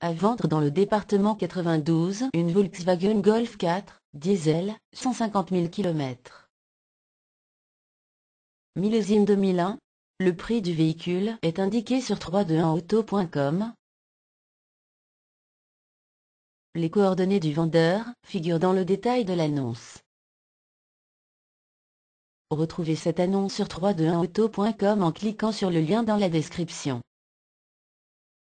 à vendre dans le département 92 une Volkswagen Golf 4, diesel, 150 000 km. Millésime 2001, le prix du véhicule est indiqué sur 321auto.com. Les coordonnées du vendeur figurent dans le détail de l'annonce. Retrouvez cette annonce sur 321auto.com en cliquant sur le lien dans la description.